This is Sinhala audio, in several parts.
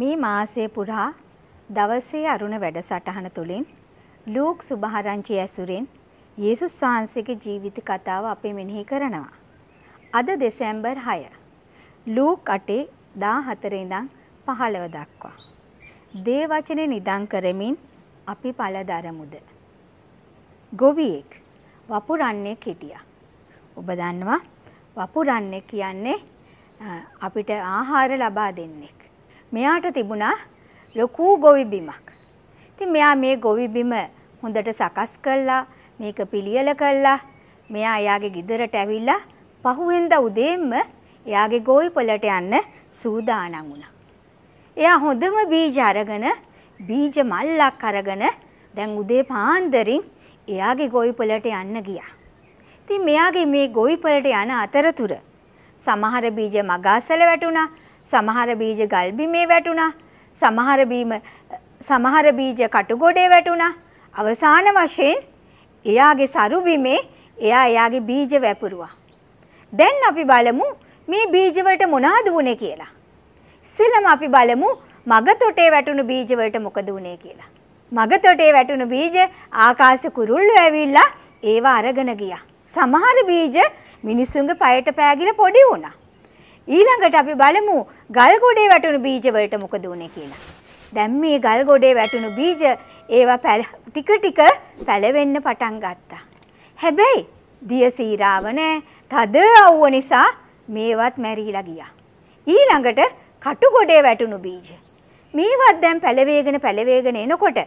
මේ මාසය පුරා දවසේ අරුණ වැඩසටහන තුළින් ලූක් සුභාරංචි ඇසුරෙන් යේසුස් වහන්සේගේ ජීවිත කතාව අපේ මෙනෙහි කරනවා. අද දෙසැම්බර් 6 ලූක් 8 14 ඉඳන් 15 දක්වා. දේ වචනේ නිදන් කරමින් අපි පළදරමුද. ගොවියෙක් වපුරන්නේ හිටියා. ඔබ දන්නවා වපුරන්නේ කියන්නේ අපිට ආහාර ලබා දෙන්නේ. මෙයාට තිබුණා ලොකු ගොවිබිමක්. ඉතින් මෙයා මේ ගොවිබිම හොඳට සකස් කළා, මේක පිළියෙල කළා. මෙයා එයාගේ ගෙදරට ඇවිල්ලා පහුවෙන්දා උදේම එයාගේ ගොවිපළට යන්න සූදානම් වුණා. එයා හොඳම බීජ අරගෙන බීජ මල්ලක් අරගෙන දැන් උදේ පාන්දරින් එයාගේ ගොවිපළට යන්න ගියා. ඉතින් මෙයාගේ මේ ගොවිපළට යන අතරතුර සමහර බීජ මගාසල වැටුණා සමහර බීජ ගල්බිමේ වැටුණා. සමහර බීම සමහර බීජ කටුගොඩේ වැටුණා. අවසාන වශයෙන් එයාගේ සරු බිමේ එයා එයාගේ බීජ වැපරුවා. දැන් අපි බලමු මේ බීජ වලට මොනවද වුනේ කියලා. ඉස්සෙල්ලම අපි බලමු මගතොටේ වැටුණු බීජ වලට මොකද වුනේ කියලා. මගතොටේ වැටුණු බීජ ආකාශ කුරුල්ලෝ ඇවිල්ලා ඒවා අරගෙන ගියා. සමහර බීජ මිනිසුන්ගේ පයට පෑගිලා පොඩි වුණා. ඊළඟට අපි බලමු ගල් ගොඩේ වැටුණු බීජ වලට මොකද වුනේ කියලා. දැන් මේ ගල් ගොඩේ වැටුණු බීජ ඒවා ටික ටික පැලවෙන්න පටන් ගත්තා. හැබැයි දියසීරාව නැහැ. තද අවුව නිසා මේවත් මැරිලා ගියා. ඊළඟට කටු ගොඩේ වැටුණු බීජ. මේවත් දැන් පැලවේගෙන පැලවේගෙන එනකොට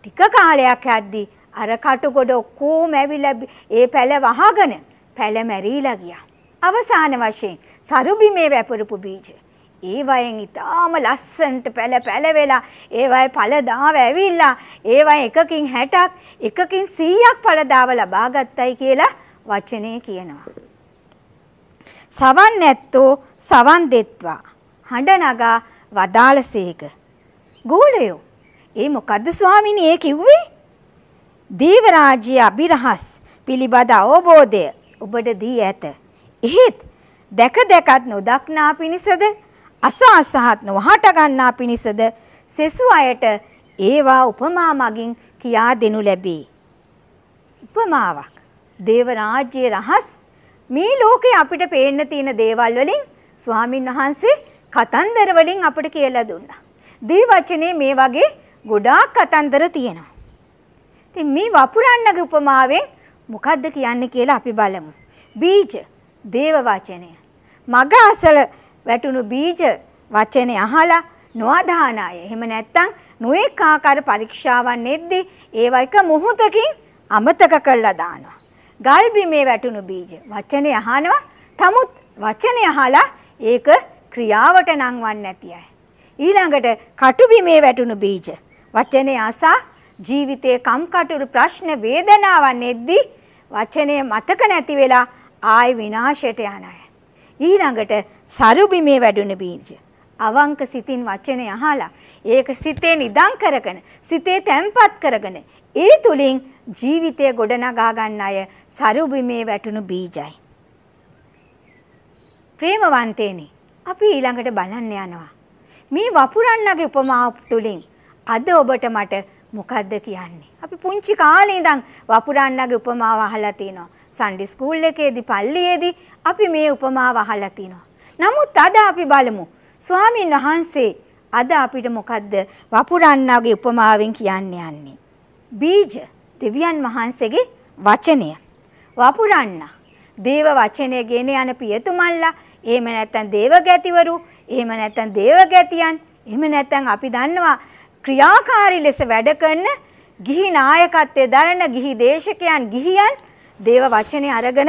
ටික කාලයක් යද්දී අර කටු ගොඩ ඔක්කොම ඇවිලා ඒ පැල වහගෙන පැල මැරිලා ගියා. අවසාන වශයෙන් සරුබිමේ වැපරපු බීජ. ඒවයෙන් ඉතාම ලස්සන්ට පැල පැලවෙලා ඒවයි පලදාව ඇවිල්ලා ඒවයි එකකින් හැටක් එකකින් සීයක් පලදාව ලබාගත්තයි කියලා වචනය කියනවා. සවන් නැත්තෝ සවන් දෙත්වා. හඬ නගා වදාලසේක. ගෝලයෝ ඒ මොකද්ද ස්වාමිනී ඒ කිව්වේ? දේව රාජ්‍ය අභිරහස් පිළිබඳ අවබෝධය ඔබට දී ඇත. එහෙත් දැක දැකත් නොදක්නා පිණිසද අසාසහත් නොහට ගන්නා පිණිසද සෙසු අයට ඒවා උපමා මගින් කියා දෙනු ලැබේ. උපමාවක්. දේව රාජ්‍යයේ රහස් මේ ලෝකේ අපිට පේන්න තියෙන දේවල් වලින් ස්වාමින් වහන්සේ කතන්දර වලින් අපිට කියලා දුන්නා. දී වචනේ මේ වගේ ගොඩාක් කතන්දර තියෙනවා. ඉතින් මේ වපුරන්නගේ උපමාවෙන් මොකද්ද කියන්නේ කියලා අපි බලමු. බීජ දේව වචනය. මග අසල වැටුණු බීජ වචනය අහලා නොඅදහන අය. එහෙම නැත්නම් නොඑක ආකාර පරීක්ෂාවන් එද්දී ඒව එක මොහොතකින් අමතක කරලා දානවා. ගල් බිමේ වැටුණු බීජ වචනේ අහනවා. තමුත් වචනේ අහලා ඒක ක්‍රියාවට නංවන්නේ නැති අය. ඊළඟට කටුබිමේ වැටුණු බීජ වචනේ අසා ජීවිතයේ කම්කටොළු ප්‍රශ්න වේදනාවන් එද්දී වචනේ මතක නැති වෙලා ආය විනාශයට යනය. ඊළඟට සරුබිමේ වැඩුණ බීජ. අවංක සිතින් වචනේ අහලා ඒක සිතේ නිදන් කරගෙන සිතේ තැම්පත් කරගෙන ඒ තුලින් ජීවිතය ගොඩනගා ගන්න අය සරුබිමේ වැටුණු බීජයි. ප්‍රේමවන්තේනි අපි ඊළඟට බලන්න යනවා. මේ වපුරන්නගේ උපමාව තුලින් අද ඔබට මට මොකද්ද කියන්නේ? අපි පුංචි කාලේ ඉඳන් වපුරන්නගේ උපමාව අහලා තිනවා. සන්ඩි ස්කූල් එකේදී පල්ලියේදී අපි මේ උපමාව අහලා තිනවා. නමුත් අද අපි බලමු ස්වාමින් වහන්සේ අද අපිට මොකද්ද වපුරන්නාගේ උපමාවෙන් කියන්න යන්නේ. බීජ දෙවියන් වහන්සේගේ වචනය. වපුරන්න දේව වචනය ගෙන යන පියතුමල්ලා එහෙම නැත්නම් දේව ගැතිවරු එහෙම නැත්නම් දේව ගැතියන් එහෙම නැත්නම් අපි දන්නවා ක්‍රියාකාරී ලෙස වැඩ කරන ගිහි නායකත්වයේ දරන ගිහි දේශකයන් ගිහියන් දේව වචනේ අරගෙන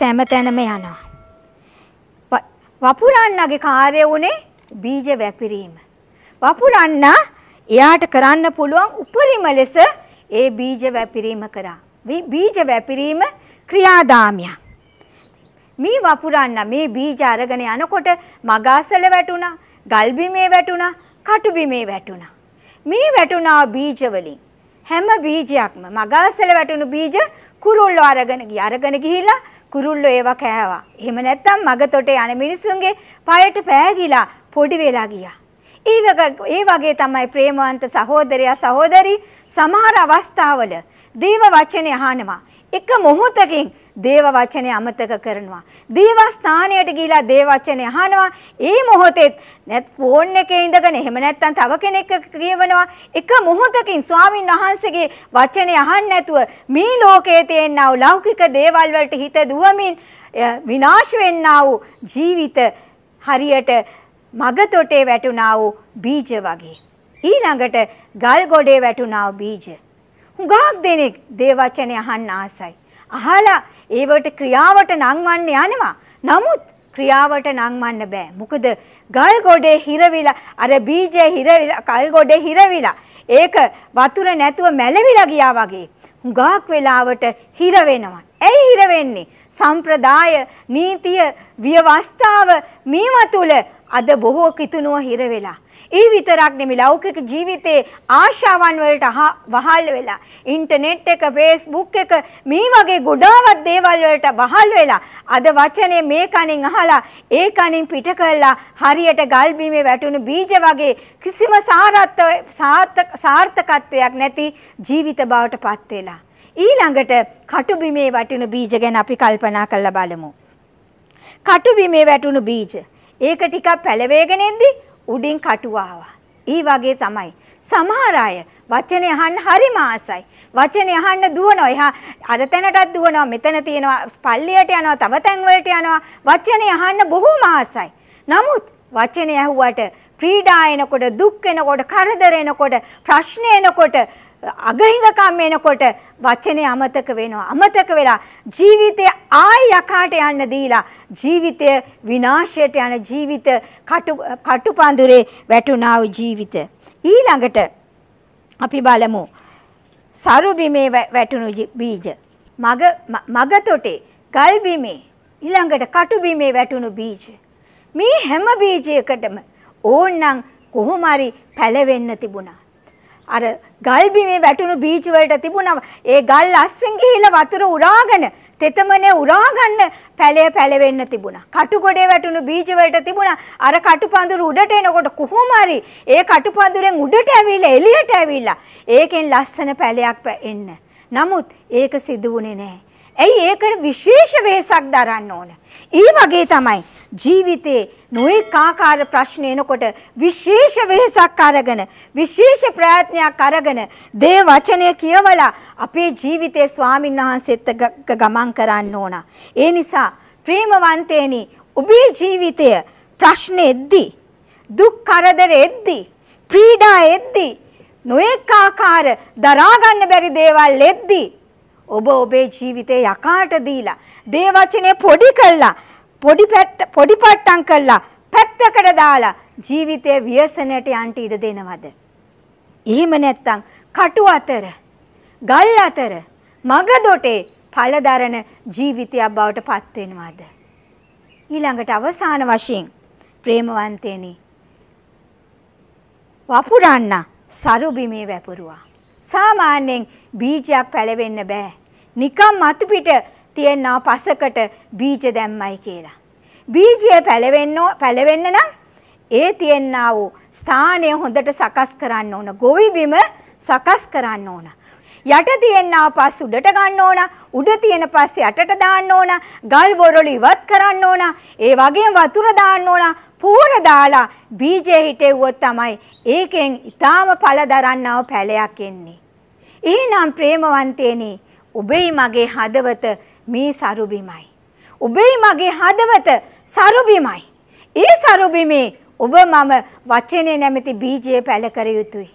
සෑමතැනම යනවා. වපුරන්නගේ කාර්ය වුණේ බීජ වැපිරීම. වපුරන්න එයාට කරන්න පුළුවන් උපරිම ලෙස ඒ බීජ වැපිරීම කරා. බීජ වැපිරීම ක්‍රියාදාමයක්. මේ වපුරන්න මේ බීජ අරගෙන යනකොට මගාසල වැටුණා, ගල්බිමේ වැටුණා, කටුබිමේ වැටුණා. මේ වැටුණා බීජ වලින් හැම බීජයක්ම මගාසල වැටුණු බීජ කුරුල්ලෝ අරගෙන ගියා. අරගෙන ගිහිලා කුරුල්ලෝ ඒවා කෑවා. එහෙම නැත්තම් මග තොටේ යන මිනිසුන්ගේ පයට පෑගිලා පොඩි වෙලා ගියා. ඒ වගේ තමයි ප්‍රේමවන්ත සහෝදරයා සහෝදරි සමහර අවස්ථාවල දේව වචනේ අහනවා. එක මොහොතකින් දේව වචනේ අමතක කරනවා. දේව ස්ථානයට ගිහිලා දේව වචනේ අහනවා. ඒ මොහොතේත් නැත් ෆෝන් එකේ ඉඳගෙන එහෙම නැත්නම් තව කෙනෙක් කියවනවා. එක මොහොතකින් ස්වාමින් වහන්සේගේ වචනේ අහන්න නැතුව මේ ලෝකයේ තියෙනා ලෞකික දේවල් වලට හිත දුවමින් විනාශ වෙන්නා වූ ජීවිත හරියට මගතොටේ වැටුණා වූ බීජ වගේ. ඊළඟට ගල් ගොඩේ වැටුණා වූ බීජ. හුඟක් දෙනෙක් දේ වචනේ අහන්න ආසයි. අහලා ඒවට ක්‍රියාවට නංවන්න යනවා. නමුත් ක්‍රියාවට නංවන්න බෑ. මොකද ගල් ගොඩේ හිරවිලා අර බීජය හිරවිලා කල් ගොඩේ හිරවිලා ඒක වතුර නැතුව මැලවිලා ගියා වගේ හුඟක් වෙලාවට හිර වෙනවා. ඇයි හිර වෙන්නේ? සම්ප්‍රදාය, නීතිය, ව්‍යවස්ථාව මේවා තුල අද බොහෝ කිතුණුව හිර වෙලා. ඒ විතරක් නෙමෙයි ලෞකික ජීවිතේ ආශාවන් වලට වහල් වෙලා ඉන්ටර්නෙට් එක Facebook එක මේ වගේ ගොඩාවක් දේවල් වලට වහල් වෙලා අද වචනේ මේ කණින් අහලා ඒ කණින් පිට කරලා හරියට ගල් බිමේ වැටුණු බීජ වගේ කිසිම සාර්ථකත්වයක් නැති ජීවිත බවට පත් වෙලා ඊළඟට කටුබිමේ වැටුණු බීජ ගැන අපි කල්පනා කරලා බලමු කටුබිමේ වැටුණු බීජ ඒක ටිකක් පැලවේගෙන එද්දී උඩින් කටුවාව. ඊ වගේ තමයි. සමහර අය වචනේ අහන්න හරිම ආසයි. වචනේ අහන්න දුවනවා. එහා අර තැනටත් දුවනවා. මෙතන තියෙනවා. පල්ලියට යනවා. තව තැන් වලට යනවා. වචනේ අහන්න බොහොම ආසයි. නමුත් වචනේ ඇහුවට පීඩා එනකොට දුක් එනකොට කරදර එනකොට ප්‍රශ්න එනකොට අගහිඟකම් එනකොට වචනේ අමතක වෙනවා. අමතක වෙලා ජීවිතය ආය යකාට යන්න දීලා ජීවිතය විනාශයට යන ජීවිත කටුපඳුරේ වැටුණා වූ ජීවිත. ඊළඟට අපි බලමු. සරුබිමේ වැටුණු බීජ. මග මගතොටේ ගල් බිමේ ඊළඟට කටු බිමේ වැටුණු බීජ. මේ හැම බීජයකටම ඕන්නම් කොහොම හරි පැලවෙන්න තිබුණා. අර ගල් බිමේ වැටුණු බීජ වලට තිබුණා ඒ ගල් අස්සෙන් ගිහිලා වතුර උරාගෙන තෙතමනේ උරාගන්න පැලය පැලවෙන්න තිබුණා. කටුකොඩේ වැටුණු බීජ වලට තිබුණා. අර කටුපඳුර උඩට එනකොට කොහොම හරි ඒ කටුපඳුරෙන් උඩට ඇවිල්ලා එළියට ඇවිල්ලා ඒකෙන් ලස්සන පැලයක් එන්න. නමුත් ඒක සිදු වුණේ නැහැ. ඇයි ඒකට විශේෂ වෙහසක් දරන්න ඕන. ඒ වගේ තමයි ජීවිතේ නොඑක ආකාර ප්‍රශ්න එනකොට විශේෂ වෙහසක් අරගෙන විශේෂ ප්‍රයත්නයක් අරගෙන දේ වචනය කියවලා අපේ ජීවිතේ ස්වාමීන් වහන්සේත් ගමන් කරන්න ඕන. ඒ නිසා ප්‍රේමවන්තේනි ඔබේ ජීවිතය ප්‍රශ්න එද්දී දුක් කරදර එද්දී පීඩා එද්දී නොඑක ආකාර දරා ගන්න බැරි දේවල් එද්දී ඔබ ඔබේ ජීවිතේ යකාට දීලා, දේ වචනේ පොඩි කළා, පොඩි පැට්ට පොඩි පට්ටම් කළා, පැත්තකට දාලා ජීවිතේ ව්‍යසනයට යන්න ඉඩ දෙනවද? එහෙම නැත්නම් කටු අතර, ගල් අතර, මග දොටේ ඵලදරන ජීවිතයක් බවට පත් වෙනවද? ඊළඟට අවසාන වශයෙන් ප්‍රේමවන්තේනි වපුරන්න සරුබිමේ වැපුරුවා. සාමාන්‍යයෙන් බීජයක් පැලවෙන්න බෑ. නිකම් මතු පිට තියෙනා පසකට බීජ දැම්මයි කියලා. බීජය පැලවෙන්න පැලවෙන්න නම් ඒ තියෙනා වූ ස්ථානය හොඳට සකස් කරන්න ඕන. ගොවි බිම සකස් කරන්න ඕන. යට තියෙනා පස් උඩට ගන්න ඕන. උඩ තියෙන පස් යටට දාන්න ඕන. ගල් බොරළු ඉවත් කරන්න ඕන. ඒ වගේම වතුර දාන්න ඕන. පූර දාලා බීජය හිටෙව්වොත් තමයි ඒකෙන් ඊටාම ඵල දරන්නව පැලයක් එන්නේ. එහෙනම් ප්‍රේමවන්තයනි ඔබේ මගේ හදවත මේ සරුබිමයි. ඔබේ මගේ හදවත සරුබිමයි. ඒ සරුබිමේ ඔබ මම වචනේ නැමැති බීජය පැල කර යුතුයි.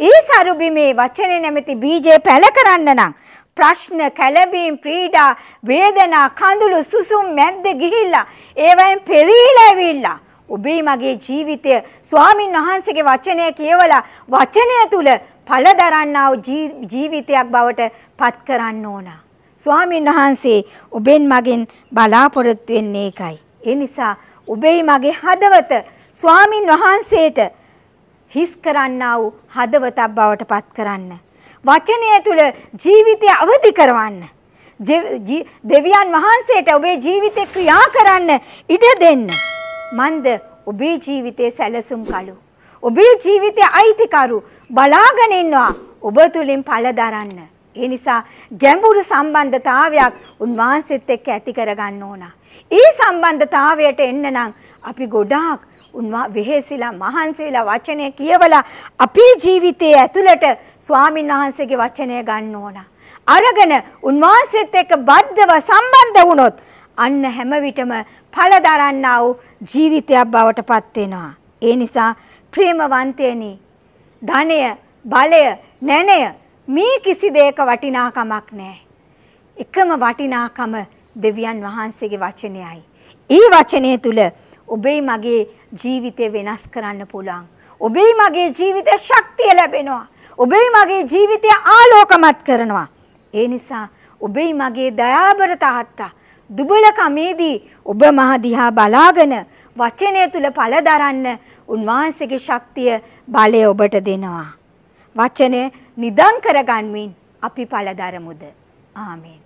ඒ සරුබිමේ වචනේ නැමැති බීජය පැල කරන්න නම් ප්‍රශ්න කැළඹීම් ප්‍රීඩා වේදනා කඳුළු සුසුම් මැද්ද ගිහිල්ලා ඒවෙන් පෙරීලා ඇවිල්ලා ඔබේ මගේ ජීවිතය ස්වාමින් වහන්සේගේ වචනය කියවලා වචනය තුල ඵල දරන්නා ජීවිතයක් බවට පත් කරන්න ඕන. ස්වාමීන් වහන්සේ ඔබෙන් මගෙන් බලාපොරොත්තු වෙන්නේ ඒකයි. ඒ නිසා ඔබේ මගේ හදවත ස්වාමින් වහන්සේට හිස් කරන්නා වූ හදවතක් බවට පත් කරන්න. වචනය තුළ ජීවිතය අවදි කරවන්න. දෙවියන් වහන්සේට ඔබේ ජීවිතේ ක්‍රියා කරන්න ඉඩ දෙන්න. මන්ද ඔබේ ජීවිතේ සැලසුම් කලු. ඔබේ ජීවිතයේ අයිතිකරු බලාගෙන ඉන්නවා ඔබ තුලින් ඵල දරන්න. ඒ නිසා ගැඹුරු සම්බන්ධතාවයක් උන්වහන්සේත් එක්ක ඇති කරගන්න ඕන. ඒ සම්බන්ධතාවයට එන්න නම් අපි ගොඩාක් උන්වා වෙහෙසිලා මහන්සි වෙලා වචනය කියවලා අපේ ජීවිතයේ ඇතුළට ස්වාමින් වහන්සේගේ වචනය ගන්න ඕන. අරගෙන උන්වහන්සේත් එක්ක බද්ධව සම්බන්ධ වුණොත් අන්න හැම විටම ඵල දරන්නා වූ ජීවිතයක් බවට පත් වෙනවා. ඒ නිසා ප්‍රේමවන්තයනි ධනය බලය නැණය මේ කිසි දෙයක වටිනාකමක් නැහැ. එකම වටිනාකම දෙවියන් වහන්සේගේ වචනයයි. ඒ වචනය තුල ඔබේ මගේ ජීවිතය වෙනස් කරන්න පුළුවන්. ඔබේ මගේ ජීවිතය ශක්තිය ලැබෙනවා. ඔබේ මගේ ජීවිතය ආලෝකමත් කරනවා. ඒ නිසා ඔබේ මගේ දයාබර තාත්තා දුබලකමේදී ඔබ මහ දිහා බලාගෙන වචනය තුල පළ දරන්න උන්වහන්සේගේ ශක්තිය බලය ඔබට දෙනවා. වචනය නිදන් කරගන්මින් අපි පළදරමුද. ආමේන්.